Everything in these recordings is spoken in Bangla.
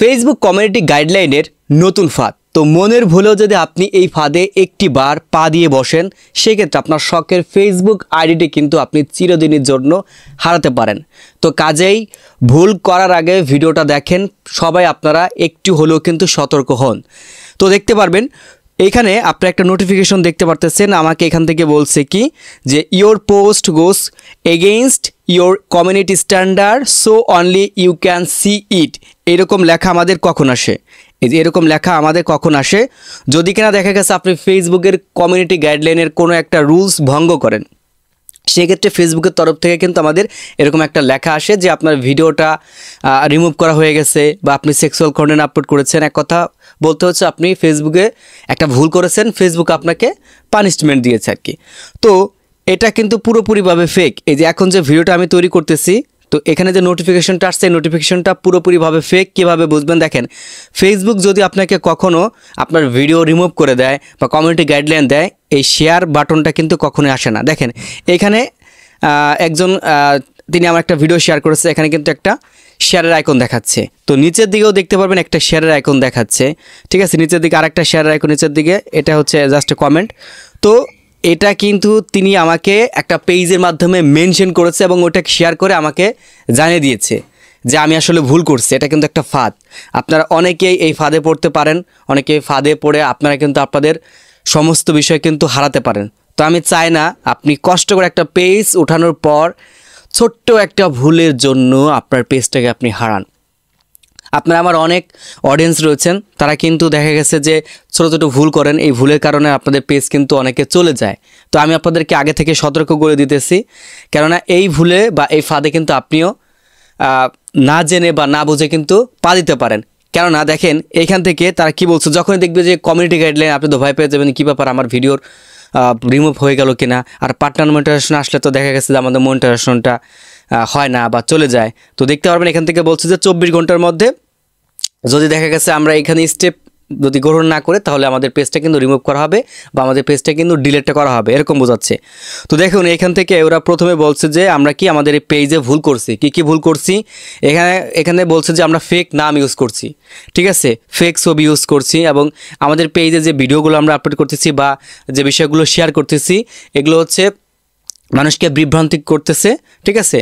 ফেসবুক কমিউনিটি গাইডলাইনের নতুন ফাঁদ তো মনের ভুলেও যদি আপনি এই ফাঁদে একটি বার পা দিয়ে বসেন সেক্ষেত্রে আপনার শখের ফেসবুক আইডিটি কিন্তু আপনি চিরদিনের জন্য হারাতে পারেন তো কাজেই ভুল করার আগে ভিডিওটা দেখেন সবাই আপনারা একটু হলেও কিন্তু সতর্ক হন তো দেখতে পারবেন এখানে আপনার একটা নোটিফিকেশন দেখতে পারতেছেন আমাকে এখান থেকে বলছে কি যে your post goes against your community standard so only you can see it এরকম লেখা আমাদের কখন আসে এই যে এরকম লেখা আমাদের কখন আসে যদি কিনা দেখা গেছে আপনি ফেসবুকের কমিউনিটি গাইডলাইনের কোনো একটা রুলস ভঙ্গ করেন সেক্ষেত্রে ফেসবুকের তরফ থেকে কিন্তু আমাদের এরকম একটা লেখা আসে যে আপনার ভিডিওটা রিমুভ করা হয়ে গেছে বা আপনি সেক্সুয়াল কন্টেন্ট আপলোড করেছেন এক কথা বলতে হচ্ছে আপনি ফেসবুকে একটা ভুল করেছেন ফেসবুক আপনাকে পানিশমেন্ট দিয়েছে আর কি তো এটা কিন্তু পুরোপুরিভাবে ফেক এই যে এখন যে ভিডিওটা আমি তৈরি করতেছি তো এখানে যে নোটিফিকেশনটা আসছে নোটিফিকেশনটা পুরোপুরিভাবে ফেক কীভাবে বুঝবেন দেখেন ফেসবুক যদি আপনাকে কখনও আপনার ভিডিও রিমুভ করে দেয় বা কমিউনিটি গাইডলাইন দেয় এই শেয়ার বাটনটা কিন্তু কখনোই আসে না দেখেন এখানে একজন তিনি আমার একটা ভিডিও শেয়ার করেছে এখানে কিন্তু একটা শেয়ারের আইকন দেখাচ্ছে তো নিচের দিকেও দেখতে পারবেন একটা শেয়ারের আইকন দেখাচ্ছে ঠিক আছে নিচের দিকে আরেকটা শেয়ারের আইকন নিচের দিকে এটা হচ্ছে জাস্ট কমেন্ট তো এটা কিন্তু তিনি আমাকে একটা পেজের মাধ্যমে মেনশন করেছে এবং ওটাকে শেয়ার করে আমাকে জানিয়ে দিয়েছে যে আমি আসলে ভুল করছি এটা কিন্তু একটা ফাঁদ আপনারা অনেকেই এই ফাঁদে পড়তে পারেন অনেকে ফাঁদে পড়ে আপনারা কিন্তু আপনাদের সমস্ত বিষয় কিন্তু হারাতে পারেন তো আমি চাই না আপনি কষ্ট করে একটা পেজ ওঠানোর পর ছোট্ট একটা ভুলের জন্য আপনার পেজটাকে আপনি হারান আপনার আমার অনেক অডিয়েন্স রয়েছেন তারা কিন্তু দেখা গেছে যে ছোটো ছোটো ভুল করেন এই ভুলের কারণে আপনাদের পেজ কিন্তু অনেকে চলে যায় তো আমি আপনাদেরকে আগে থেকে সতর্ক করে দিতেছি কেননা এই ভুলে বা এই ফাঁদে কিন্তু আপনিও না জেনে বা না বুঝে কিন্তু পা দিতে পারেন কেননা দেখেন এখান থেকে তারা কি বলছে যখনই দেখবে যে কমিউনিটি গাইডলাইন আপনি তো ভয় পেয়ে যাবেন কী ব্যাপার আমার ভিডিওর রিমুভ হয়ে গেল কিনা আর পার্টনার মনিটারেশন আসলে তো দেখা গেছে যে আমাদের মনিটারেশনটা হয় না বা চলে যায় তো দেখতে পারবেন এখান থেকে বলছে যে চব্বিশ ঘন্টার মধ্যে যদি দেখা গেছে আমরা এখানে স্টেপ যদি গ্রহণ না করে তাহলে আমাদের পেজটা কিন্তু রিমুভ করা হবে বা আমাদের পেজটা কিন্তু ডিলেটটা করা হবে এরকম বোঝাচ্ছে তো দেখুন এখান থেকে ওরা প্রথমে বলছে যে আমরা কি আমাদের এই পেজে ভুল করছি কি কি ভুল করছি এখানে এখানে বলছে যে আমরা ফেক নাম ইউজ করছি ঠিক আছে ফেক ছবি ইউজ করছি এবং আমাদের পেজে যে ভিডিওগুলো আমরা আপলোড করতেছি বা যে বিষয়গুলো শেয়ার করতেছি এগুলো হচ্ছে মানুষকে বিভ্রান্তি করতেছে ঠিক আছে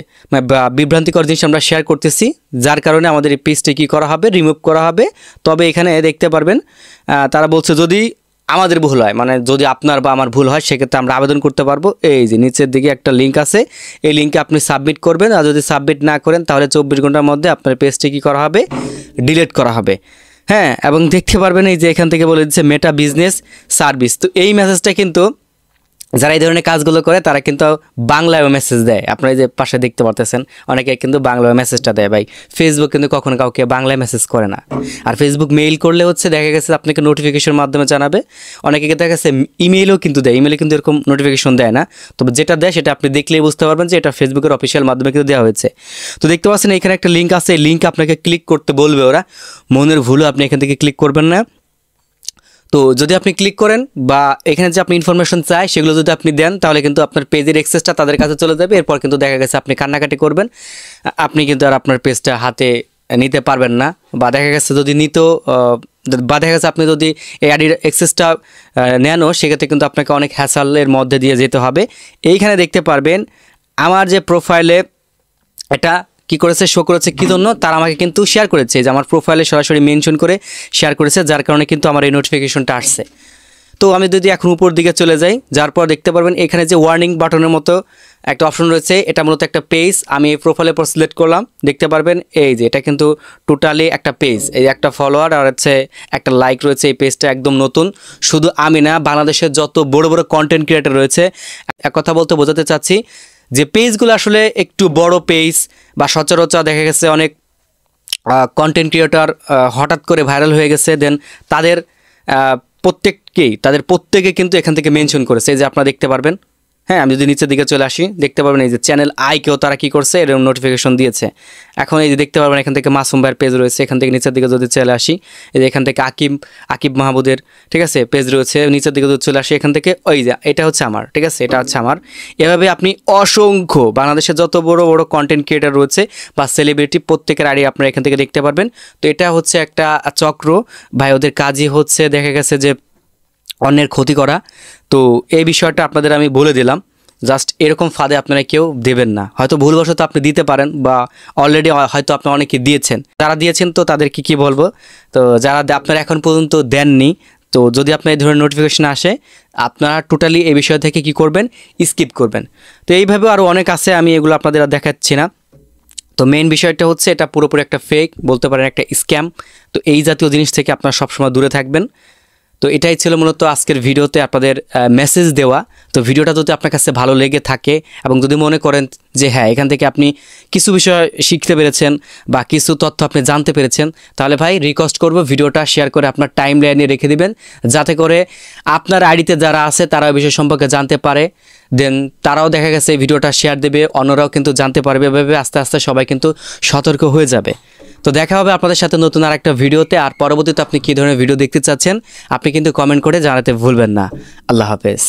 বিভ্রান্তিকর জিনিস আমরা শেয়ার করতেছি যার কারণে আমাদের এই পেজটি কী করা হবে রিমুভ করা হবে তবে এখানে দেখতে পারবেন তারা বলছে যদি আমাদের ভুল হয় মানে যদি আপনার বা আমার ভুল হয় সেক্ষেত্রে আমরা আবেদন করতে পারবো এই যে নিচের দিকে একটা লিঙ্ক আছে এই লিঙ্কে আপনি সাবমিট করবেন আর যদি সাবমিট না করেন তাহলে চব্বিশ ঘন্টার মধ্যে আপনার পেজটি কী করা হবে ডিলিট করা হবে হ্যাঁ এবং দেখতে পারবেন এই যে এখান থেকে বলে দিচ্ছে মেটা বিজনেস সার্ভিস তো এই মেসেজটা কিন্তু যারা এই ধরনের কাজগুলো করে তারা কিন্তু বাংলায় মেসেজ দেয় আপনারা যে পাশে দেখতে পারতেছেন অনেকে কিন্তু বাংলায় মেসেজটা দেয় ভাই ফেসবুক কিন্তু কখনো কাউকে বাংলায় মেসেজ করে না আর ফেসবুক মেইল করলে হচ্ছে দেখা গেছে আপনাকে নোটিফিকেশন মাধ্যমে জানাবে অনেকে দেখা গেছে ইমেইলও কিন্তু দেয় ইমেইলে কিন্তু এরকম নোটিফিকেশন দেয় না তবে যেটা দেয় সেটা আপনি দেখলেই বুঝতে পারবেন যে এটা ফেসবুকের অফিসিয়াল মাধ্যমে কিন্তু দেওয়া হয়েছে তো দেখতে পাচ্ছেন এখানে একটা লিঙ্ক আছে এই লিঙ্ক আপনাকে ক্লিক করতে বলবে ওরা মনের ভুলও আপনি এখান থেকে ক্লিক করবেন না তো যদি আপনি ক্লিক করেন বা এখানে যে আপনি ইনফরমেশন চাই সেগুলো যদি আপনি দেন তাহলে কিন্তু আপনার পেজের এক্সেসটা তাদের কাছে চলে যাবে এরপর কিন্তু দেখা গেছে আপনি কান্নাকাটি করবেন আপনি কিন্তু আর আপনার পেজটা হাতে নিতে পারবেন না বা দেখা গেছে যদি নিত বা দেখা গেছে আপনি যদি এই অ্যাডির এক্সেসটা নেনও সেক্ষেত্রে কিন্তু আপনাকে অনেক হ্যাসালের মধ্যে দিয়ে যেতে হবে এইখানে দেখতে পারবেন আমার যে প্রোফাইলে এটা কি করেছে শো করেছে কি জন্য তারা আমাকে কিন্তু শেয়ার করেছে যে আমার প্রোফাইলে সরাসরি মেনশন করে শেয়ার করেছে যার কারণে কিন্তু আমার এই নোটিফিকেশনটা আসছে তো আমি যদি এখন উপর দিকে চলে যাই যার পর দেখতে পারবেন এখানে যে ওয়ার্নিং বাটনের মতো একটা অপশন রয়েছে এটা মূলত একটা পেজ আমি এই প্রোফাইলের পর সিলেক্ট করলাম দেখতে পারবেন এই যে এটা কিন্তু টোটালি একটা পেজ এই একটা ফলোয়ার আর হচ্ছে একটা লাইক রয়েছে এই পেজটা একদম নতুন শুধু আমি না বাংলাদেশের যত বড় বড় কন্টেন্ট ক্রিয়েটার রয়েছে এক কথা বলতে বোঝাতে চাচ্ছি যে পেজগুলো আসলে একটু বড় পেজ বা সচরাচর দেখা গেছে অনেক কন্টেন্ট ক্রিয়েটর হঠাৎ করে ভাইরাল হয়ে গেছে দেন তাদের প্রত্যেককেই তাদের প্রত্যেকে কিন্তু এখান থেকে মেনশন করেছে যে আপনারা দেখতে পারবেন হ্যাঁ আমি যদি নিচের দিকে চলে আসি দেখতে পারবেন এই যে চ্যানেল আইকেও তারা কি করছে এরকম নোটিফিকেশন দিয়েছে এখন এই যে দেখতে পারবেন এখান থেকে মাসুম ভাইয়ের পেজ রয়েছে এখান থেকে নিচের দিকে যদি চলে আসি এই যে এখান থেকে আকিব আকিব মাহবুদের ঠিক আছে পেজ রয়েছে নিচের দিকে যদি চলে আসি এখান থেকে ওই যা এটা হচ্ছে আমার ঠিক আছে এটা হচ্ছে আমার এভাবে আপনি অসংখ্য বাংলাদেশে যত বড় বড় কন্টেন্ট ক্রিয়েটার রয়েছে বা সেলিব্রিটি প্রত্যেকের আড়ি আপনারা এখান থেকে দেখতে পারবেন তো এটা হচ্ছে একটা চক্র ভাই ওদের কাজই হচ্ছে দেখা গেছে যে অন্যের ক্ষতি করা তো এই বিষয়টা আপনাদের আমি বলে দিলাম জাস্ট এরকম ফাঁদে আপনারা কেউ দেবেন না হয়তো ভুলবশত আপনি দিতে পারেন বা অলরেডি হয়তো আপনি অনেকে দিয়েছেন যারা দিয়েছেন তো তাদেরকে কি বলবো তো যারা আপনারা এখন পর্যন্ত দেননি তো যদি আপনার এই ধরনের নোটিফিকেশান আসে আপনারা টোটালি এই বিষয় থেকে কি করবেন স্কিপ করবেন তো এইভাবে আরও অনেক আছে আমি এগুলো আপনাদের আর দেখাচ্ছি না তো মেন বিষয়টা হচ্ছে এটা পুরোপুরি একটা ফেক বলতে পারেন একটা স্ক্যাম তো এই জাতীয় জিনিস থেকে আপনারা সবসময় দূরে থাকবেন তো এটাই ছিল মূলত আজকের ভিডিওতে আপনাদের মেসেজ দেওয়া তো ভিডিওটা যদি আপনার কাছে ভালো লেগে থাকে এবং যদি মনে করেন যে হ্যাঁ এখান থেকে আপনি কিছু বিষয় শিখতে পেরেছেন বা কিছু তথ্য আপনি জানতে পেরেছেন তাহলে ভাই রিকোয়েস্ট করব ভিডিওটা শেয়ার করে আপনার টাইম লাইনে রেখে দিবেন যাতে করে আপনার আইডিতে যারা আছে তারা ওই বিষয় সম্পর্কে জানতে পারে দেন তারাও দেখা গেছে এই ভিডিওটা শেয়ার দেবে অন্যরাও কিন্তু জানতে পারবে এভাবে আস্তে আস্তে সবাই কিন্তু সতর্ক হয়ে যাবে তো দেখা হবে আপনাদের সাথে নতুন আর একটা ভিডিওতে আর পরবর্তীতে আপনি কী ধরনের ভিডিও দেখতে চাচ্ছেন আপনি কিন্তু কমেন্ট করে জানাতে ভুলবেন না আল্লাহ হাফেজ